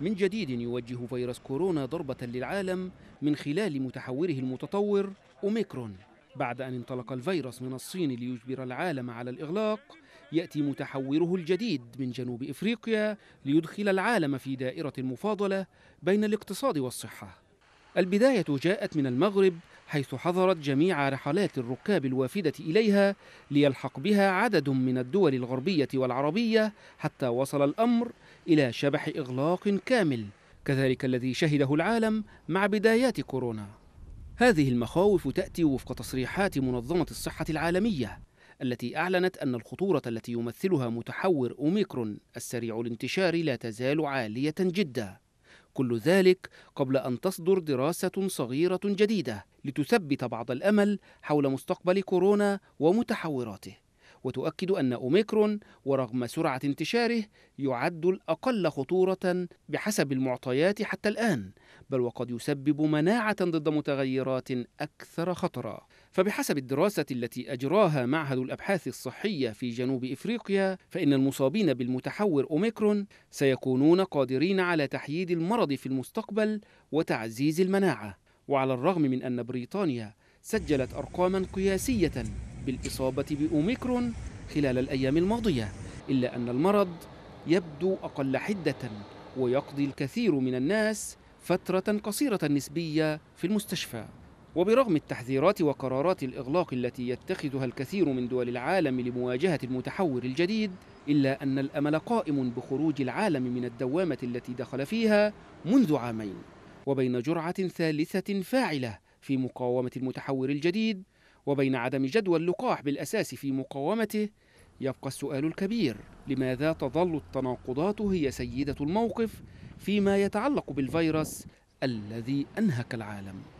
من جديد يوجه فيروس كورونا ضربة للعالم من خلال متحوره المتطور أوميكرون بعد أن انطلق الفيروس من الصين ليجبر العالم على الإغلاق يأتي متحوره الجديد من جنوب إفريقيا ليدخل العالم في دائرة المفاضلة بين الاقتصاد والصحة البداية جاءت من المغرب حيث حظرت جميع رحلات الركاب الوافدة إليها ليلحق بها عدد من الدول الغربية والعربية حتى وصل الأمر إلى شبح إغلاق كامل كذلك الذي شهده العالم مع بدايات كورونا هذه المخاوف تأتي وفق تصريحات منظمة الصحة العالمية التي أعلنت أن الخطورة التي يمثلها متحور أوميكرون السريع الانتشار لا تزال عالية جداً كل ذلك قبل أن تصدر دراسة صغيرة جديدة لتثبت بعض الأمل حول مستقبل كورونا ومتحوراته وتؤكد أن أوميكرون ورغم سرعة انتشاره يعد الأقل خطورة بحسب المعطيات حتى الآن بل وقد يسبب مناعة ضد متغيرات أكثر خطرا فبحسب الدراسة التي أجراها معهد الأبحاث الصحية في جنوب إفريقيا فإن المصابين بالمتحور أوميكرون سيكونون قادرين على تحييد المرض في المستقبل وتعزيز المناعة وعلى الرغم من أن بريطانيا سجلت أرقاما قياسية بالإصابة بأوميكرون خلال الأيام الماضية إلا أن المرض يبدو أقل حدة ويقضي الكثير من الناس فترة قصيرة نسبية في المستشفى وبرغم التحذيرات وقرارات الإغلاق التي يتخذها الكثير من دول العالم لمواجهة المتحور الجديد إلا أن الأمل قائم بخروج العالم من الدوامة التي دخل فيها منذ عامين وبين جرعة ثالثة فاعلة في مقاومة المتحور الجديد وبين عدم جدوى اللقاح بالأساس في مقاومته يبقى السؤال الكبير لماذا تظل التناقضات هي سيدة الموقف فيما يتعلق بالفيروس الذي أنهك العالم